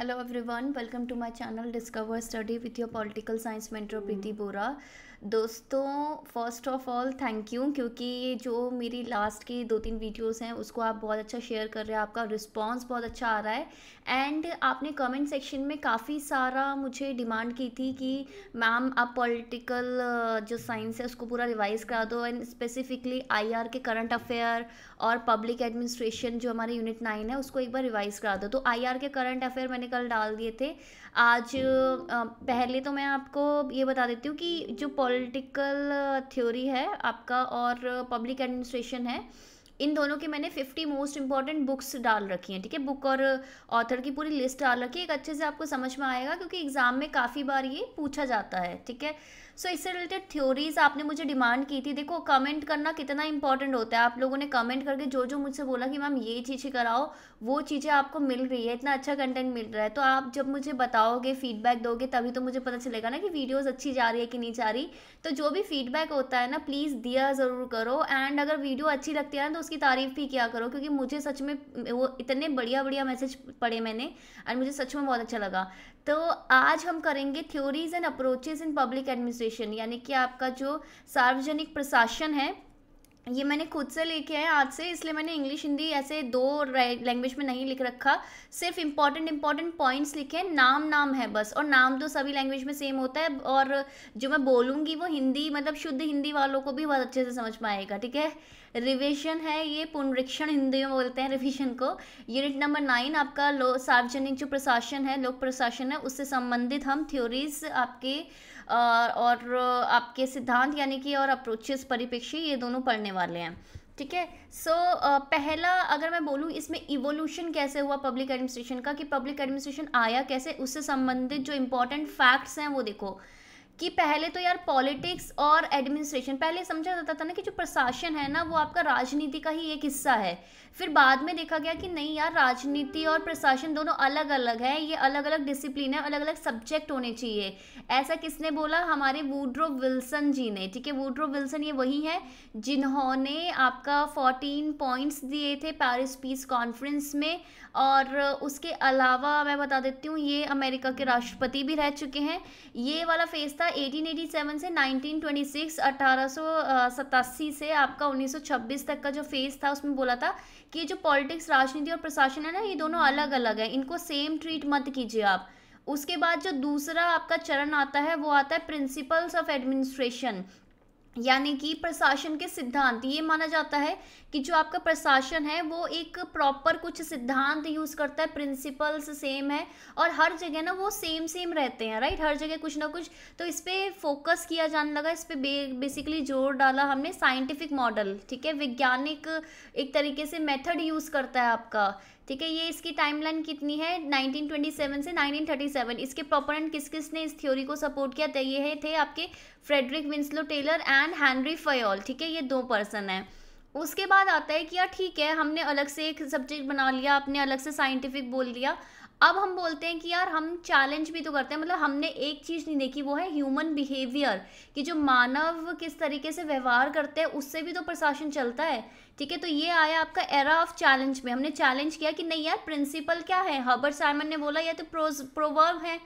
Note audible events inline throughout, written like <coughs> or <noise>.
Hello everyone, welcome to my channel Discover Study with your political science mentor Preeti hmm. Bora. दोस्तों first of all thank you क्योंकि जो मेरी last की दो तीन videos हैं उसको आप बहुत अच्छा शेयर कर रहे हैं आपका रिस्पांस बहुत अच्छा आ रहा है एंड आपने कमेंट सेक्शन में काफ़ी सारा मुझे डिमांड की थी कि मैम आप पॉलिटिकल uh, जो साइंस है उसको पूरा रिवाइज़ करा दो एंड स्पेसिफिकली आई के करंट अफेयर और पब्लिक एडमिनिस्ट्रेशन जो हमारे यूनिट नाइन है उसको एक बार रिवाइज़ करा दो तो आई के करंट अफेयर मैंने कल डाल दिए थे आज पहले तो मैं आपको ये बता देती हूँ कि जो पॉलिटिकल थ्योरी है आपका और पब्लिक एडमिनिस्ट्रेशन है इन दोनों के मैंने फिफ्टी मोस्ट इंपॉर्टेंट बुक्स डाल रखी हैं ठीक है बुक और ऑथर की पूरी लिस्ट डाल रखी है एक अच्छे से आपको समझ में आएगा क्योंकि एग्ज़ाम में काफ़ी बार ये पूछा जाता है ठीक है सो so, इससे रिलेटेड थ्योरीज आपने मुझे डिमांड की थी देखो कमेंट करना कितना इंपॉर्टेंट होता है आप लोगों ने कमेंट करके जो जो मुझसे बोला कि मैम ये चीज़ें कराओ वो चीज़ें आपको मिल रही है इतना अच्छा कंटेंट मिल रहा है तो आप जब मुझे बताओगे फीडबैक दोगे तभी तो मुझे पता चलेगा ना कि वीडियोज़ अच्छी जा रही है कि नहीं जा रही तो जो भी फीडबैक होता है ना प्लीज़ दिया ज़रूर करो एंड अगर वीडियो अच्छी लगती है ना तो उसकी तारीफ़ भी किया करो क्योंकि मुझे सच में वो इतने बढ़िया बढ़िया मैसेज पढ़े मैंने एंड मुझे सच में बहुत अच्छा लगा तो आज हम करेंगे theories and approaches in public administration administration यानी कि आपका जो सार्वजनिक प्रशासन है ये मैंने खुद से लिखे हैं आज से इसलिए मैंने इंग्लिश हिंदी ऐसे दो लैंग्वेज में नहीं लिख रखा सिर्फ इंपॉर्टेंट इंपॉर्टेंट पॉइंट्स लिखे हैं नाम नाम है बस और नाम तो सभी लैंग्वेज में सेम होता है और जो मैं बोलूँगी वो हिंदी मतलब शुद्ध हिंदी वालों को भी बहुत अच्छे से समझ में आएगा ठीक है रिविजन है ये पुनरीक्षण हिंदी में बोलते हैं रिविजन को यूनिट नंबर नाइन आपका लो सार्वजनिक जो प्रशासन है लोक प्रशासन है उससे संबंधित हम थ्योरीज आपके और आपके सिद्धांत यानी कि और अप्रोचेस परिप्रेक्ष्य ये दोनों पढ़ने वाले हैं ठीक है सो पहला अगर मैं बोलूँ इसमें इवोल्यूशन कैसे हुआ पब्लिक एडमिनिस्ट्रेशन का कि पब्लिक एडमिनिस्ट्रेशन आया कैसे उससे संबंधित जो इम्पोर्टेंट फैक्ट्स हैं वो देखो कि पहले तो यार पॉलिटिक्स और एडमिनिस्ट्रेशन पहले समझा जाता था ना कि जो प्रशासन है ना वो आपका राजनीति का ही एक हिस्सा है फिर बाद में देखा गया कि नहीं यार राजनीति और प्रशासन दोनों अलग अलग हैं ये अलग अलग डिसिप्लिन है अलग अलग सब्जेक्ट होने चाहिए ऐसा किसने बोला हमारे वूड्रो विल्सन जी ने ठीक है वूड्रो विल्सन ये वही है जिन्होंने आपका फोर्टीन पॉइंट्स दिए थे पेरिस पीस कॉन्फ्रेंस में और उसके अलावा मैं बता देती हूँ ये अमेरिका के राष्ट्रपति भी रह चुके हैं ये वाला फेज था 1887 से 1926 1887 से आपका 1926 तक का जो फेज था उसमें बोला था कि जो पॉलिटिक्स राजनीति और प्रशासन है ना ये दोनों अलग अलग है इनको सेम ट्रीट मत कीजिए आप उसके बाद जो दूसरा आपका चरण आता है वो आता है प्रिंसिपल्स ऑफ एडमिनिस्ट्रेशन यानी कि प्रशासन के सिद्धांत ये माना जाता है कि जो आपका प्रशासन है वो एक प्रॉपर कुछ सिद्धांत यूज़ करता है प्रिंसिपल्स सेम है और हर जगह ना वो सेम सेम रहते हैं राइट हर जगह कुछ ना कुछ तो इस पर फोकस किया जाने लगा इस पर बे, बेसिकली जोर डाला हमने साइंटिफिक मॉडल ठीक है वैज्ञानिक एक तरीके से मेथड यूज़ करता है आपका ठीक है ये इसकी टाइमलाइन कितनी है 1927 से 1937 इसके प्रोपोनेंट किस किस ने इस थ्योरी को सपोर्ट किया था तो ये थे आपके Frederick Winslow Taylor and Henry Fayol ठीक है ये दो पर्सन हैं उसके बाद आता है कि यार ठीक है हमने अलग से एक सब्जेक्ट बना लिया आपने अलग से साइंटिफिक बोल दिया अब हम बोलते हैं कि यार हम चैलेंज भी तो करते हैं मतलब हमने एक चीज़ नहीं देखी वो है ह्यूमन बिहेवियर कि जो मानव किस तरीके से व्यवहार करते हैं उससे भी तो प्रशासन चलता है ठीक है तो ये आया आपका एरा ऑफ चैलेंज में हमने चैलेंज किया कि नहीं यार प्रिंसिपल क्या है हर्बर्ट साइमन ने बोला या तो प्रोवर्ब है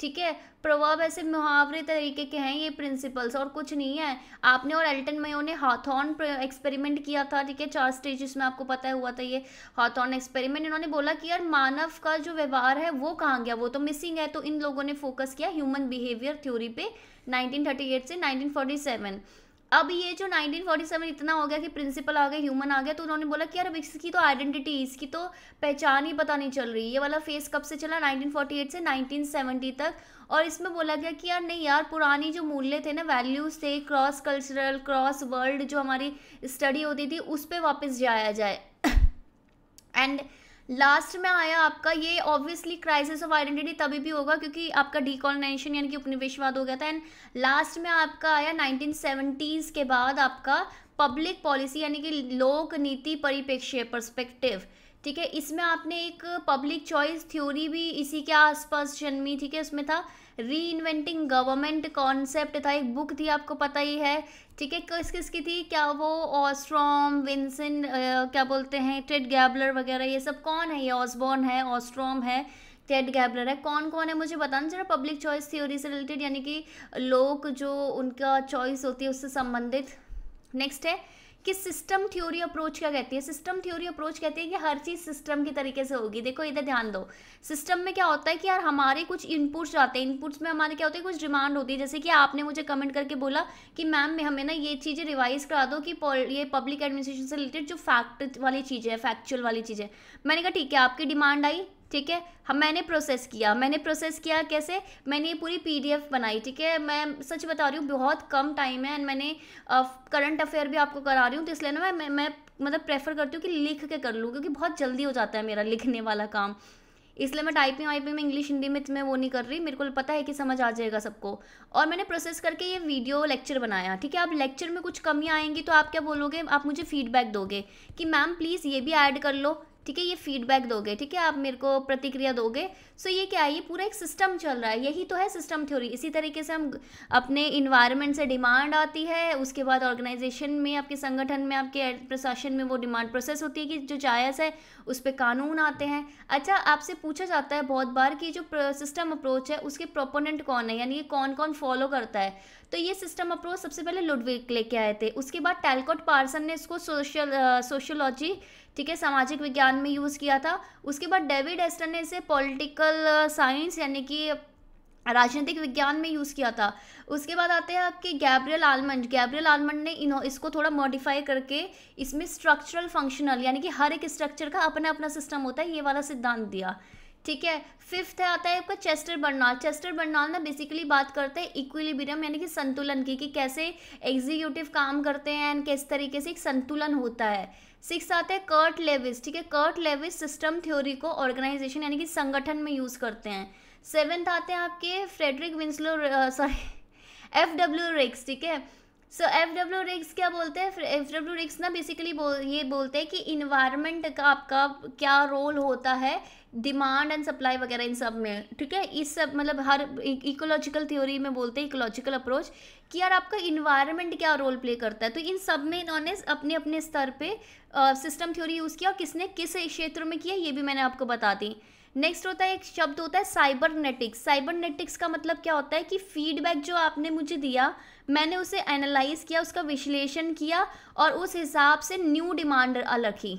ठीक है प्रवर्ब ऐसे मुहावरे तरीके के हैं ये प्रिंसिपल्स और कुछ नहीं है आपने और एल्टन मयो ने हाथॉन एक्सपेरिमेंट किया था ठीक है चार स्टेजेस में आपको पता हुआ था ये हाथॉन एक्सपेरिमेंट इन्होंने बोला कि यार मानव का जो व्यवहार है वो कहाँ गया वो तो मिसिंग है तो इन लोगों ने फोकस किया ह्यूमन बिहेवियर थ्योरी पे 1938 से 1947 अब ये जो 1947 इतना हो गया कि प्रिंसिपल आ गया ह्यूमन आ गया तो उन्होंने बोला कि यार अब इसकी तो आइडेंटिटी इसकी तो पहचान ही पता नहीं चल रही ये वाला फेस कब से चला 1948 से 1970 तक और इसमें बोला गया कि यार नहीं यार पुरानी जो मूल्य थे ना वैल्यूज़ थे क्रॉस कल्चरल क्रॉस वर्ल्ड जो हमारी स्टडी होती थी उस पर वापस जाया जाए <coughs> एंड लास्ट में आया आपका ये ऑब्वियसली क्राइसिस ऑफ आइडेंटिटी तभी भी होगा क्योंकि आपका डिकॉलोनाइजेशन यानी कि उपनिवेशवाद हो गया था एंड लास्ट में आपका आया नाइनटीन के बाद आपका पब्लिक पॉलिसी यानी कि लोक नीति परिप्रेक्ष्य परस्पेक्टिव ठीक है इसमें आपने एक पब्लिक चॉइस थ्योरी भी इसी के आसपास जन्मी ठीक है उसमें था री इन्वेंटिंग गवर्नमेंट कॉन्सेप्ट था एक बुक थी आपको पता ही है ठीक है किस किस की थी क्या वो ऑस्ट्रॉम विंसन क्या बोलते हैं टेड गैबलर वगैरह ये सब कौन है ये ऑसबॉर्न है ऑस्ट्रॉम है टेड गैबलर है कौन कौन है मुझे बताना जरा पब्लिक चॉइस थ्योरी से रिलेटेड यानी कि लोग जो उनका चॉइस होती है उससे संबंधित नेक्स्ट है कि सिस्टम थ्योरी अप्रोच क्या कहती है सिस्टम थ्योरी अप्रोच कहती है कि हर चीज़ सिस्टम की तरीके से होगी देखो इधर ध्यान दो सिस्टम में क्या होता है कि यार हमारे कुछ इनपुट्स आते हैं इनपुट्स में हमारे क्या होते हैं कुछ डिमांड होती है जैसे कि आपने मुझे कमेंट करके बोला कि मैम हमें ना ये चीज़ें रिवाइज करा दो कि ये पब्लिक एडमिनिस्ट्रेशन से रिलेटेड जो फैक्ट वाली चीज़ है फैक्चुअल वाली चीज़ है मैंने कहा ठीक है आपकी डिमांड आई ठीक है हम मैंने प्रोसेस किया मैंने प्रोसेस किया कैसे मैंने ये पूरी पीडीएफ बनाई ठीक है मैं सच बता रही हूँ बहुत कम टाइम है एंड मैंने करंट अफेयर भी आपको करा रही हूँ तो इसलिए ना मैं मैं, मतलब प्रेफर करती हूँ कि लिख के कर लूँ क्योंकि बहुत जल्दी हो जाता है मेरा लिखने वाला काम इसलिए मैं टाइपिंग वाइपिंग में इंग्लिश हिंदी में मैं वो नहीं कर रही मेरे को पता है कि समझ आ जाएगा सबको और मैंने प्रोसेस करके ये वीडियो लेक्चर बनाया ठीक है आप लेक्चर में कुछ कमी आएंगी तो आप क्या बोलोगे आप मुझे फीडबैक दोगे कि मैम प्लीज़ ये भी ऐड कर लो ठीक है ये फीडबैक दोगे ठीक है आप मेरे को प्रतिक्रिया दोगे सो ये क्या है ये पूरा एक सिस्टम चल रहा है यही तो है सिस्टम थ्योरी इसी तरीके से हम अपने इन्वायरमेंट से डिमांड आती है उसके बाद ऑर्गेनाइजेशन में आपके संगठन में आपके प्रशासन में वो डिमांड प्रोसेस होती है कि जो जायज़ है उस पर कानून आते हैं अच्छा आपसे पूछा जाता है बहुत बार कि जो सिस्टम अप्रोच है उसके प्रोपोनेंट कौन है यानी ये कौन कौन फॉलो करता है तो ये सिस्टम अप्रोच सबसे पहले लुडविक लेके आए थे उसके बाद टेलकॉट पार्सन ने इसको सोशल सोशोलॉजी ठीक है सामाजिक विज्ञान में यूज़ किया था उसके बाद डेविड एस्टन ने इसे पॉलिटिकल साइंस यानी कि राजनीतिक विज्ञान में यूज़ किया था उसके बाद आते हैं आपके गैब्रियल आलमंड गैब्रियल आलमंड ने इन्हों इसको थोड़ा मॉडिफाई करके इसमें स्ट्रक्चरल फंक्शनल यानी कि हर एक स्ट्रक्चर का अपना अपना सिस्टम होता है ये वाला सिद्धांत दिया ठीक है फिफ्थ है आता है आपका चेस्टर बर्नाल चेस्टर बर्नाल ना बेसिकली बात करते हैं इक्विलिब्रियम यानी कि संतुलन की कि कैसे एग्जीक्यूटिव काम करते हैं एंड किस तरीके से एक संतुलन होता है सिक्स आते हैं कर्ट लेविस ठीक है कर्ट लेविस सिस्टम थ्योरी को ऑर्गेनाइजेशन यानी कि संगठन में यूज़ करते हैं सेवेंथ आते हैं आपके Frederick Winslow sorry <laughs> F W Riggs ठीक है सो एफ डब्ल्यू रिक्स क्या बोलते हैं एफ डब्ल्यू रिक्स ना बेसिकली बोल ये बोलते हैं कि इन्वायरमेंट का आपका क्या रोल होता है डिमांड एंड सप्लाई वगैरह इन सब में ठीक है इस सब मतलब हर इकोलॉजिकल थ्योरी में बोलते हैं इकोलॉजिकल अप्रोच कि यार आपका इन्वायरमेंट क्या रोल प्ले करता है तो इन सब में इन्होंने अपने अपने स्तर पे सिस्टम थ्योरी यूज़ किया और किसने किस क्षेत्र में किया ये भी मैंने आपको बता दी नेक्स्ट होता है एक शब्द होता है साइबरनेटिक्स साइबरनेटिक्स का मतलब क्या होता है कि फीडबैक जो आपने मुझे दिया मैंने उसे एनालाइज किया उसका विश्लेषण किया और उस हिसाब से न्यू डिमांड रखी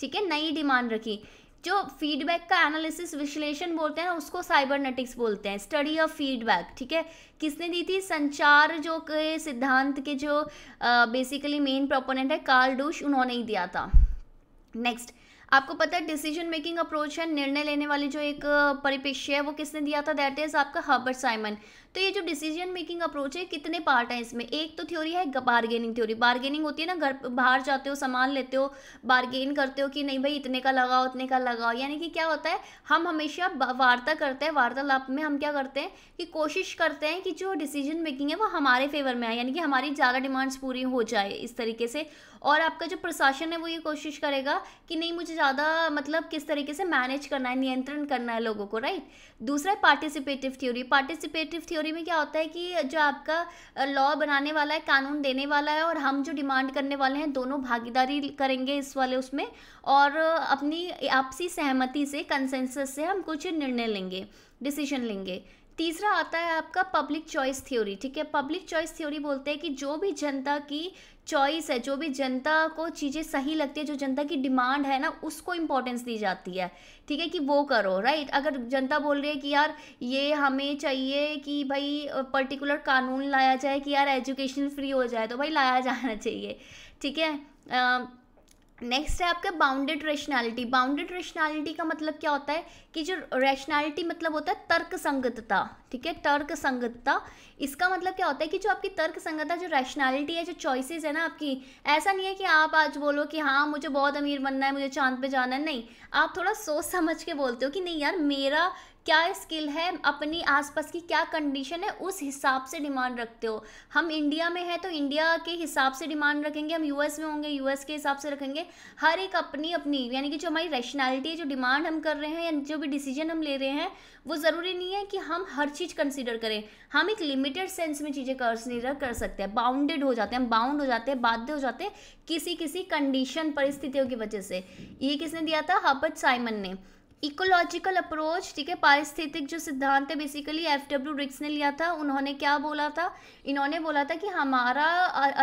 ठीक है नई डिमांड रखी जो फीडबैक का एनालिसिस विश्लेषण बोलते हैं उसको साइबरनेटिक्स बोलते हैं स्टडी ऑफ फीडबैक ठीक है किसने दी थी संचार जो के सिद्धांत के जो बेसिकली मेन प्रोपोनेंट है कार्ल डूश उन्होंने ही दिया था नेक्स्ट आपको पता है डिसीजन मेकिंग अप्रोच है निर्णय लेने वाली जो एक परिपेक्ष्य है वो किसने दिया था दैट इज़ आपका हर्बर्ट साइमन तो ये जो डिसीजन मेकिंग अप्रोच है कितने पार्ट हैं इसमें एक तो थ्योरी है बार्गेनिंग थ्योरी बार्गेनिंग होती है ना घर बाहर जाते हो सामान लेते हो बार्गेन करते हो कि नहीं भाई इतने का लगाओ उतने का लगाओ यानी कि क्या होता है हम हमेशा वार्ता करते हैं वार्तालाप में हम क्या करते हैं कि कोशिश करते हैं कि जो डिसीजन मेकिंग है वो हमारे फेवर में आए यानी कि हमारी ज़्यादा डिमांड्स पूरी हो जाए इस तरीके से और आपका जो प्रशासन है वो ये कोशिश करेगा कि नहीं मुझे ज़्यादा मतलब किस तरीके से मैनेज करना है नियंत्रण करना है लोगों को राइट दूसरा है participative theory participative theory theory में क्या होता है कि जो आपका लॉ बनाने वाला है कानून देने वाला है और हम जो डिमांड करने वाले हैं दोनों भागीदारी करेंगे इस वाले उसमें और अपनी आपसी सहमति से कंसेंसस से हम कुछ निर्णय लेंगे डिसीजन लेंगे तीसरा आता है आपका पब्लिक चॉइस थ्योरी ठीक है पब्लिक चॉइस थ्योरी बोलते हैं कि जो भी जनता की चॉइस है जो भी जनता को चीज़ें सही लगती है जो जनता की डिमांड है ना उसको इम्पोर्टेंस दी जाती है ठीक है कि वो करो राइट अगर जनता बोल रही है कि यार ये हमें चाहिए कि भाई पर्टिकुलर कानून लाया जाए कि यार एजुकेशन फ्री हो जाए तो भाई लाया जाना चाहिए ठीक है नेक्स्ट है आपका बाउंडेड रेशनैलिटी बाउंडेड रेशनैलिटी का मतलब क्या होता है कि जो रेशनैलिटी मतलब होता है तर्क संगतता ठीक है तर्क संगतता इसका मतलब क्या होता है कि जो आपकी तर्क संगतता जो रेशनैलिटी है जो चॉइसेस है ना आपकी ऐसा नहीं है कि आप आज बोलो कि हाँ मुझे बहुत अमीर बनना है मुझे चांद पे जाना है नहीं आप थोड़ा सोच समझ के बोलते हो कि नहीं यार मेरा क्या स्किल है अपनी आसपास की क्या कंडीशन है उस हिसाब से डिमांड रखते हो हम इंडिया में हैं तो इंडिया के हिसाब से डिमांड रखेंगे हम यूएस में होंगे यूएस के हिसाब से रखेंगे हर एक अपनी अपनी यानी कि जो हमारी रैशनैलिटी है जो डिमांड हम कर रहे हैं या जो भी डिसीजन हम ले रहे हैं वो ज़रूरी नहीं है कि हम हर चीज़ कंसिडर करें हम एक लिमिटेड सेंस में चीज़ें कंसिडर कर सकते हैं बाउंडेड हो जाते हैं हम बाउंड हो जाते हैं बाध्य हो जाते हैं किसी किसी कंडीशन परिस्थितियों की वजह से ये किसने दिया था हबर्ट साइमन ने इकोलॉजिकल अप्रोच ठीक है पारिस्थितिक जो सिद्धांत है बेसिकली एफ डब्ल्यू रिक्स ने लिया था उन्होंने क्या बोला था इन्होंने बोला था कि हमारा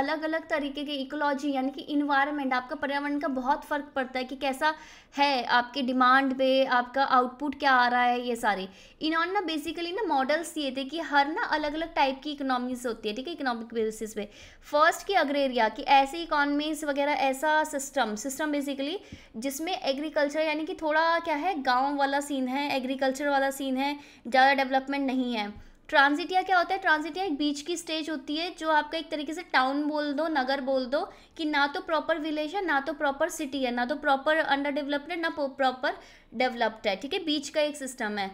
अलग अलग तरीके के इकोलॉजी यानी कि इन्वायरमेंट आपका पर्यावरण का बहुत फ़र्क पड़ता है कि कैसा है आपके डिमांड पे आपका आउटपुट क्या आ रहा है ये सारे इन्होंने ना बेसिकली ना मॉडल्स दिए थे कि हर ना अलग अलग टाइप की इकोनॉमीज होती है ठीक है इकोनॉमिक बेसिस पे फर्स्ट की अग्रेरिया कि ऐसी इकोनॉमीज वगैरह ऐसा सिस्टम सिस्टम बेसिकली जिसमें एग्रीकल्चर यानी कि थोड़ा क्या है गाँव वाला सीन है एग्रीकल्चर वाला सीन है ज़्यादा डेवलपमेंट नहीं है ट्रांजिटिया क्या होता है ट्रांजिटिया एक बीच की स्टेज होती है जो आपका एक तरीके से टाउन बोल दो नगर बोल दो कि ना तो प्रॉपर विलेज है ना तो प्रॉपर सिटी है ना तो प्रॉपर अंडर डेवलप्ड है ना प्रॉपर डेवलप्ड है ठीक है बीच का एक सिस्टम है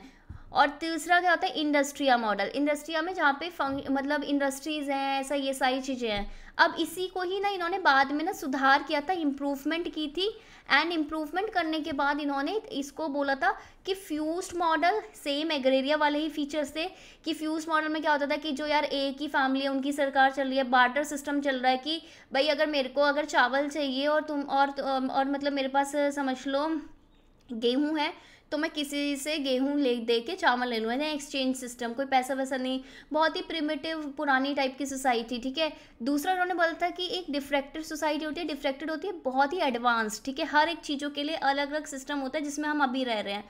और तीसरा क्या होता है इंडस्ट्रिया मॉडल इंडस्ट्रिया में जहाँ पे मतलब इंडस्ट्रीज़ हैं ऐसा ये सारी चीज़ें हैं अब इसी को ही ना इन्होंने बाद में ना सुधार किया था इम्प्रूवमेंट की थी एंड इम्प्रूवमेंट करने के बाद इन्होंने इसको बोला था कि फ्यूज मॉडल सेम एग्रेरिया वाले ही फीचर्स थे कि फ्यूज मॉडल में क्या होता था कि जो यार एक ही फैमिली है उनकी सरकार चल रही है बार्टर सिस्टम चल रहा है कि भाई अगर मेरे को अगर चावल चाहिए और तुम और और मतलब मेरे पास समझ लो गेहूँ है तो मैं किसी से गेहूँ ले दे के चावल ले लूँ एक्सचेंज सिस्टम कोई पैसा वैसा नहीं बहुत ही प्रिमेटिव पुरानी टाइप की सोसाइटी ठीक है दूसरा उन्होंने बोला था कि एक डिफ्रेक्टेड सोसाइटी होती है डिफ्रेक्टेड होती है बहुत ही एडवांस ठीक है हर एक चीज़ों के लिए अलग अलग सिस्टम होता है जिसमें हम अभी रह रहे हैं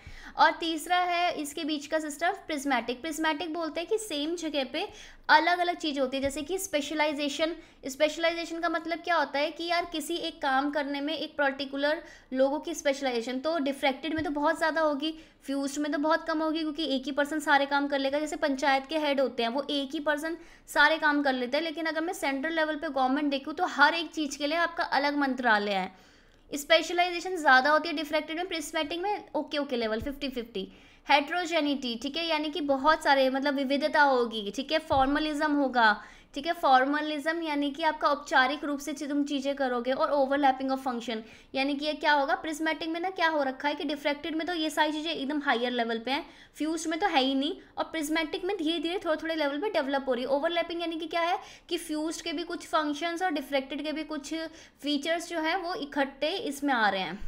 और तीसरा है इसके बीच का सिस्टम प्रिज्मेटिक प्रिज्मेटिक बोलते हैं कि सेम जगह पे अलग अलग चीज़ होती है जैसे कि स्पेशलाइजेशन स्पेशलाइजेशन का मतलब क्या होता है कि यार किसी एक काम करने में एक पर्टिकुलर लोगों की स्पेशलाइजेशन तो डिफ्रेक्टेड में तो बहुत ज़्यादा होगी फ्यूज में तो बहुत कम होगी क्योंकि एक ही पर्सन सारे काम कर लेगा जैसे पंचायत के हेड होते हैं वो एक ही पर्सन सारे काम कर लेते हैं लेकिन अगर मैं सेंट्रल लेवल पर गवर्नमेंट देखूँ तो हर एक चीज़ के लिए आपका अलग मंत्रालय है स्पेशलाइजेशन ज़्यादा होती है डिफ्रेक्टेड में प्रिस्मेटिंग में okay okay level fifty fifty heterogeneity ठीक है यानी कि बहुत सारे मतलब विविधता होगी ठीक है फॉर्मलिज्म होगा ठीक है फॉर्मलिज्म यानी कि आपका औपचारिक रूप से तुम चीज़ें करोगे और ओवरलैपिंग ऑफ फंक्शन यानी कि ये क्या होगा प्रिज्मेटिक में ना क्या हो रखा है कि डिफ्रेक्टेड में तो ये सारी चीज़ें एकदम हायर लेवल पे हैं फ्यूज में तो है ही नहीं और प्रिज्मेटिक में धीरे धीरे थोड़े थोड़े लेवल पे डेवलप हो रही है ओवरलैपिंग यानी कि क्या है कि फ्यूज के भी कुछ फंक्शंस और डिफ्रेक्टेड के भी कुछ फीचर्स जो है वो इकट्ठे इसमें आ रहे हैं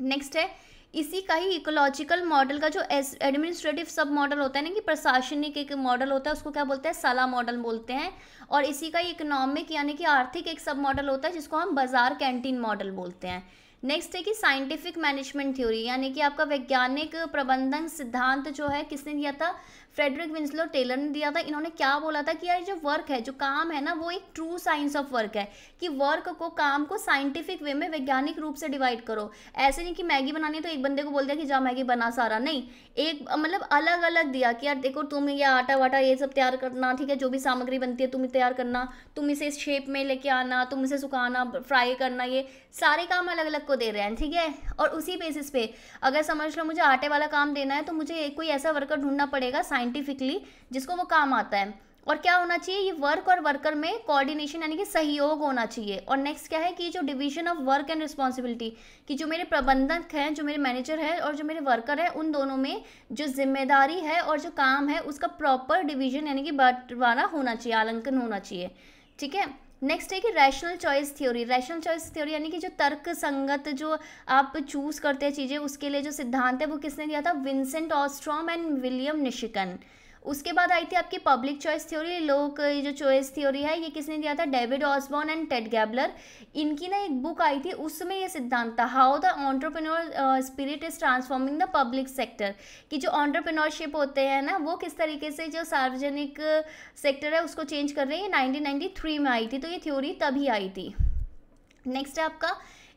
नेक्स्ट है इसी का ही इकोलॉजिकल मॉडल का जो एडमिनिस्ट्रेटिव सब मॉडल होता है ना कि प्रशासनिक एक मॉडल होता है उसको क्या बोलते हैं सला मॉडल बोलते हैं और इसी का ही इकोनॉमिक यानी कि आर्थिक एक सब मॉडल होता है जिसको हम बाजार कैंटीन मॉडल बोलते हैं नेक्स्ट है कि साइंटिफिक मैनेजमेंट थ्योरी यानी कि आपका वैज्ञानिक प्रबंधन सिद्धांत जो है किसने दिया था फ्रेडरिक विंसलो टेलर ने दिया था इन्होंने क्या बोला था कि यार जो वर्क है जो काम है ना वो एक ट्रू साइंस ऑफ वर्क है कि वर्क को काम को साइंटिफिक वे में वैज्ञानिक रूप से डिवाइड करो ऐसे नहीं कि मैगी बनानी है तो एक बंदे को बोल दिया कि जा मैगी बना सारा नहीं एक मतलब अलग अलग दिया कि यार देखो तुम ये आटा वाटा ये सब तैयार करना ठीक है जो भी सामग्री बनती है तुम्हें तैयार करना तुम इसे इस शेप में लेके आना तुम इसे सुखाना फ्राई करना ये सारे काम अलग अलग को दे रहे हैं ठीक है और उसी बेसिस पे अगर समझ लो मुझे आटे वाला काम देना है तो मुझे कोई ऐसा वर्कर ढूंढना पड़ेगा साइंटिफिकली जिसको वो काम आता है और क्या होना चाहिए ये वर्क और वर्कर में कोऑर्डिनेशन यानी कि सहयोग होना चाहिए और नेक्स्ट क्या है कि जो division of work and responsibility कि जो मेरे प्रबंधक हैं जो मेरे मैनेजर हैं और जो मेरे वर्कर हैं उन दोनों में जो जिम्मेदारी है और जो काम है उसका प्रॉपर डिवीजन यानी कि बंटवारा होना चाहिए आलंकन होना चाहिए ठीक है नेक्स्ट है कि rational choice theory rational choice theory यानी कि जो तर्क संगत जो आप चूज़ करते हैं चीज़ें उसके लिए जो सिद्धांत है वो किसने दिया था Vincent Ostrom and William Niskanen उसके बाद आई थी आपकी पब्लिक चॉइस थ्योरी लोग जो चॉइस थ्योरी है ये किसने दिया था David Osborne and Ted Gaebler इनकी ना एक बुक आई थी उसमें ये सिद्धांत था how the entrepreneur spirit is transforming the public sector कि जो ऑन्टरप्रिनोरशिप होते हैं ना वो किस तरीके से जो सार्वजनिक सेक्टर uh, है उसको चेंज कर रहे हैं ये नाइनटीन में आई थी तो ये थ्योरी तभी आई थी नेक्स्ट है आपका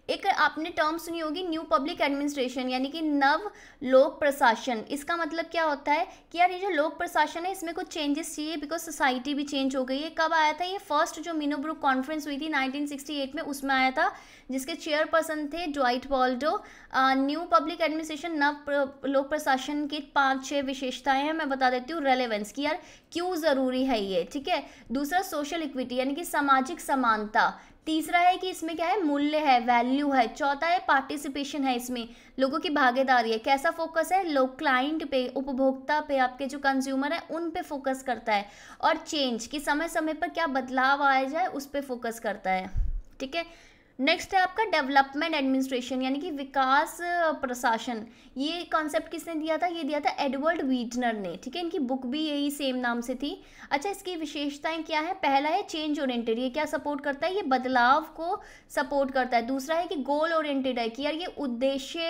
एक आपने टर्म सुनी होगी न्यू पब्लिक एडमिनिस्ट्रेशन यानी कि नव लोक प्रशासन इसका मतलब क्या होता है कि यार ये जो लोक प्रशासन है इसमें कुछ चेंजेस चाहिए बिकॉज सोसाइटी भी चेंज हो गई है कब आया था ये फर्स्ट जो मीनोब्रुक कॉन्फ्रेंस हुई थी 1968 में उसमें आया था जिसके चेयरपर्सन थे Dwight Waldo new public administration नव लोक प्रशासन की पाँच छः विशेषताएँ हैं मैं बता देती हूँ रेलिवेंस की यार क्यों ज़रूरी है ये ठीक है दूसरा सोशल इक्विटी यानी कि सामाजिक समानता तीसरा है कि इसमें क्या है मूल्य है वैल्यू है चौथा है पार्टिसिपेशन है इसमें लोगों की भागीदारी है कैसा फोकस है लोग क्लाइंट पे उपभोक्ता पे आपके जो कंज्यूमर है उन पे फोकस करता है और चेंज कि समय समय पर क्या बदलाव आया जाए उस पर फोकस करता है ठीक है नेक्स्ट है आपका डेवलपमेंट एडमिनिस्ट्रेशन यानी कि विकास प्रशासन ये कॉन्सेप्ट किसने दिया था ये दिया था एडवर्ड वीटनर ने ठीक है इनकी बुक भी यही सेम नाम से थी अच्छा इसकी विशेषताएं क्या है पहला है चेंज ओरिएंटेड ये क्या सपोर्ट करता है ये बदलाव को सपोर्ट करता है दूसरा है कि गोल ओरिएंटेड है कि यार ये उद्देश्य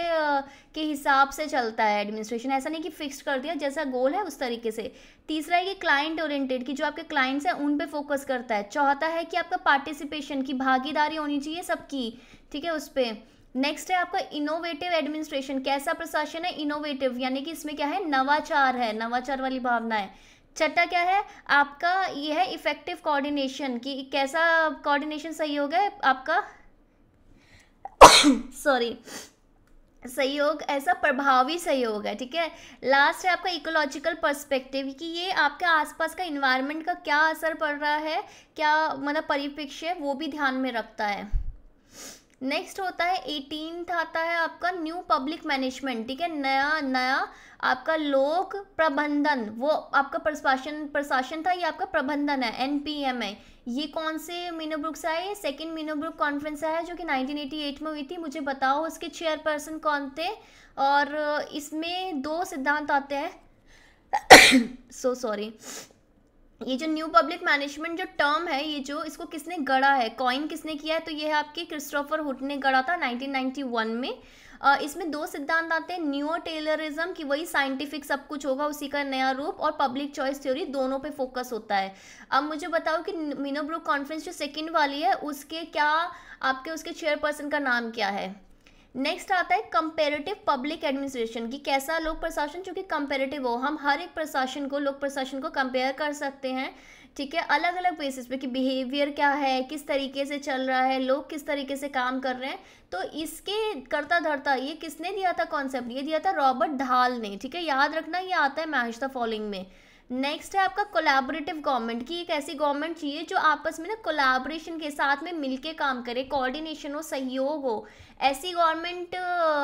के हिसाब से चलता है एडमिनिस्ट्रेशन ऐसा नहीं कि फिक्स कर दिया जैसा गोल है उस तरीके से तीसरा है कि क्लाइंट ओरिएंटेड कि जो आपके क्लाइंट्स हैं उन पर फोकस करता है चौथा है कि आपका पार्टिसिपेशन की भागीदारी होनी चाहिए सब सब की ठीक है उस पर नेक्स्ट है आपका इनोवेटिव एडमिनिस्ट्रेशन कैसा प्रशासन है इनोवेटिव यानी कि इसमें क्या है नवाचार है नवाचार वाली भावना है छठा क्या है आपका ये है इफेक्टिव कोऑर्डिनेशन कि कैसा कोऑर्डिनेशन सहयोग <coughs> है आपका सॉरी सहयोग ऐसा प्रभावी सहयोग है ठीक है लास्ट है आपका इकोलॉजिकल पर्सपेक्टिव कि ये आपके आसपास का इन्वायरमेंट का क्या असर पड़ रहा है क्या मतलब परिप्रेक्ष्य वो भी ध्यान में रखता है नेक्स्ट होता है एटीनथ आता है आपका न्यू पब्लिक मैनेजमेंट ठीक है नया नया आपका लोक प्रबंधन वो आपका प्रशासन प्रशासन था ये आपका प्रबंधन है एन पी एम है ये कौन से मीनो से आए सेकेंड मीनोब्रुक कॉन्फ्रेंस है जो कि 1988 में हुई थी मुझे बताओ उसके चेयरपर्सन कौन थे और इसमें दो सिद्धांत आते हैं सो <coughs> सॉरी so ये जो न्यू पब्लिक मैनेजमेंट जो टर्म है ये जो इसको किसने गढ़ा है कॉइन किसने किया है तो ये है आपके क्रिस्टोफर हुट ने गढ़ा था 1991 में इसमें दो सिद्धांत आते हैं न्यू टेलरिज्म कि वही साइंटिफिक सब कुछ होगा उसी का नया रूप और पब्लिक चॉइस थ्योरी दोनों पे फोकस होता है अब मुझे बताओ कि मीनोब्रुक कॉन्फ्रेंस जो सेकेंड वाली है उसके क्या आपके उसके चेयरपर्सन का नाम क्या है नेक्स्ट आता है कंपेरेटिव पब्लिक एडमिनिस्ट्रेशन कि कैसा लोक प्रशासन चूँकि कंपेरेटिव हो हम हर एक प्रशासन को लोक प्रशासन को कंपेयर कर सकते हैं ठीक है अलग अलग बेसिस पे कि बिहेवियर क्या है किस तरीके से चल रहा है लोग किस तरीके से काम कर रहे हैं तो इसके करता धरता ये किसने दिया था कॉन्सेप्ट ये दिया था रॉबर्ट ढाल ने ठीक है याद रखना ये आता है मैच द फॉलोइंग में नेक्स्ट है आपका कोलैबोरेटिव गवर्नमेंट की एक ऐसी गवर्नमेंट चाहिए जो आपस में ना कोलैबोरेशन के साथ में मिलके काम करे कोऑर्डिनेशन हो सहयोग हो ऐसी गवर्नमेंट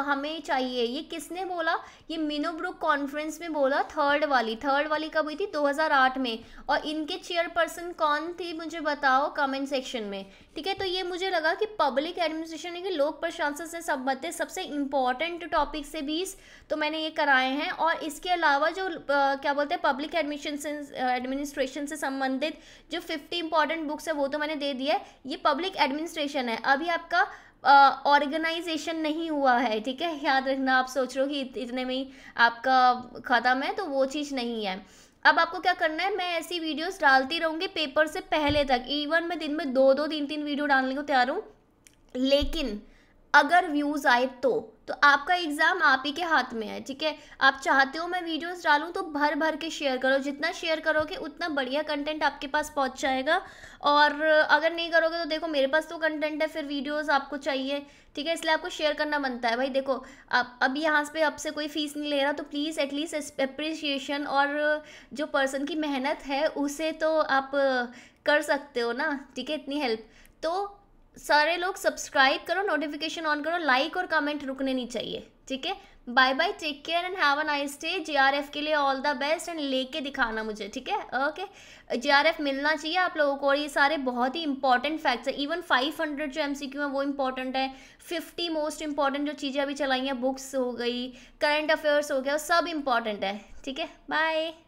हमें चाहिए ये किसने बोला ये मिनोब्रुक कॉन्फ्रेंस में बोला थर्ड वाली थर्ड वाली कब हुई थी 2008 में और इनके चेयरपर्सन कौन थी मुझे बताओ कमेंट सेक्शन में ठीक है तो ये मुझे लगा कि पब्लिक एडमिनिस्ट्रेशन के लोक प्रशासन से संबंधित सबसे इम्पॉर्टेंट टॉपिक से भी तो मैंने ये कराए हैं और इसके अलावा जो क्या बोलते हैं पब्लिक एडमिशन एडमिनिस्ट्रेशन से संबंधित जो फिफ्टी इंपॉर्टेंट बुक्स है वो तो मैंने दे दिया है ये पब्लिक एडमिनिस्ट्रेशन है अभी आपका ऑर्गेनाइजेशन नहीं हुआ है ठीक है याद रखना आप सोच रहे हो कि इतने में ही आपका ख़त्म है तो वो चीज़ नहीं है अब आपको क्या करना है मैं ऐसी वीडियोस डालती रहूँगी पेपर से पहले तक इवन मैं दिन में दो दो तीन तीन वीडियो डालने को तैयार हूँ लेकिन अगर व्यूज़ आए तो तो आपका एग्ज़ाम आप ही के हाथ में है ठीक है आप चाहते हो मैं वीडियोस डालूं तो भर भर के शेयर करो जितना शेयर करोगे उतना बढ़िया कंटेंट आपके पास पहुंच जाएगा और अगर नहीं करोगे तो देखो मेरे पास तो कंटेंट है फिर वीडियोस आपको चाहिए ठीक है इसलिए आपको शेयर करना बनता है भाई देखो आप अब यहाँ पे आपसे कोई फ़ीस नहीं ले रहा तो प्लीज़ एटलीस्ट अप्रिसिएशन और जो पर्सन की मेहनत है उसे तो आप कर सकते हो ना ठीक है इतनी हेल्प तो सारे लोग सब्सक्राइब करो नोटिफिकेशन ऑन करो लाइक और कमेंट रुकने नहीं चाहिए ठीक है bye bye take care and have a nice day GRF के लिए ऑल द बेस्ट एंड लेके दिखाना मुझे ठीक है ओके जीआरएफ मिलना चाहिए आप लोगों को और ये सारे बहुत ही इंपॉर्टेंट फैक्ट्स हैं इवन 500 जो एमसीक्यू है वो इंपॉर्टेंट है 50 मोस्ट इंपॉर्टेंट जो चीज़ें अभी चलाई हैं बुक्स हो गई करंट अफेयर्स हो गया सब इंपॉर्टेंट है ठीक है बाय